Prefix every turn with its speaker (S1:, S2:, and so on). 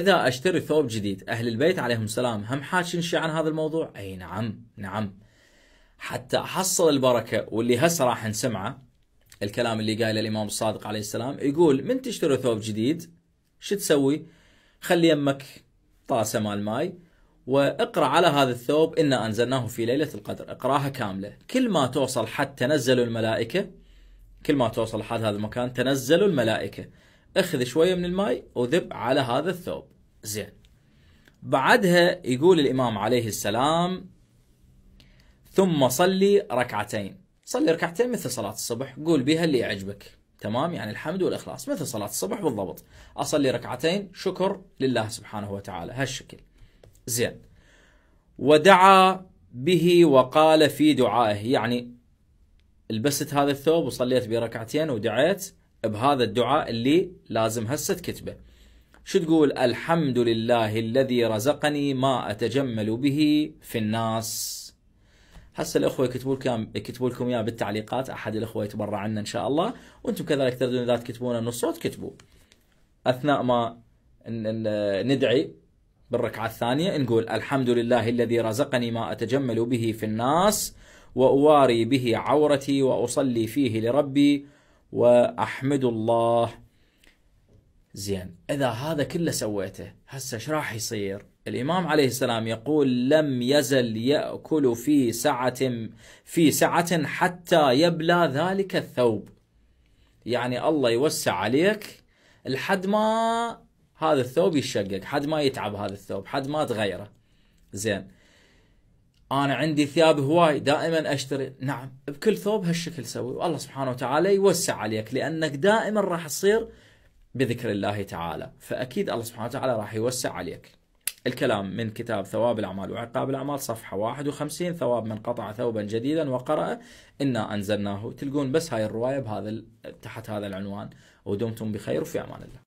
S1: إذا أشتري ثوب جديد أهل البيت عليهم السلام هم حاشين شيء عن هذا الموضوع؟ أي نعم نعم حتى أحصل البركة واللي هسه راح نسمعه الكلام اللي قايله الإمام الصادق عليه السلام يقول من تشتري ثوب جديد شو تسوي؟ خلي يمك طاسة مال ماي واقرأ على هذا الثوب إنا أنزلناه في ليلة القدر اقرأها كاملة كل ما توصل حد تنزل الملائكة كل ما توصل حد هذا المكان تنزل الملائكة اخذ شويه من الماي وذب على هذا الثوب زين بعدها يقول الامام عليه السلام ثم صلي ركعتين صلي ركعتين مثل صلاه الصبح قول بها اللي يعجبك تمام يعني الحمد والاخلاص مثل صلاه الصبح بالضبط اصلي ركعتين شكر لله سبحانه وتعالى هالشكل زين ودعا به وقال في دعائه يعني لبست هذا الثوب وصليت به ركعتين ودعيت بهذا الدعاء اللي لازم هسه تكتبه شو تقول الحمد لله الذي رزقني ما أتجمل به في الناس هسه الاخوه يكتبوا لكم يكتبوا لكم اياه بالتعليقات احد الاخوه يتبرع عنا ان شاء الله وانتم كذلك تردون اذا تكتبون نص الصوت كتبوا اثناء ما ندعي بالركعه الثانيه نقول الحمد لله الذي رزقني ما اتجمل به في الناس واواري به عورتي واصلي فيه لربي واحمد الله زين اذا هذا كله سويته هسه ايش راح يصير الامام عليه السلام يقول لم يزل ياكل في سعه في سعه حتى يبلى ذلك الثوب يعني الله يوسع عليك لحد ما هذا الثوب يشقق حد ما يتعب هذا الثوب حد ما تغيره زين انا عندي ثياب هواي دائما اشتري نعم بكل ثوب هالشكل سوي والله سبحانه وتعالى يوسع عليك لانك دائما راح تصير بذكر الله تعالى فاكيد الله سبحانه وتعالى راح يوسع عليك الكلام من كتاب ثواب الأعمال وعقاب الأعمال صفحة 51 ثواب من قطع ثوبا جديدا وقرأ إنا أنزلناه تلقون بس هاي الرواية بهذا تحت هذا العنوان ودمتم بخير وفي أمان الله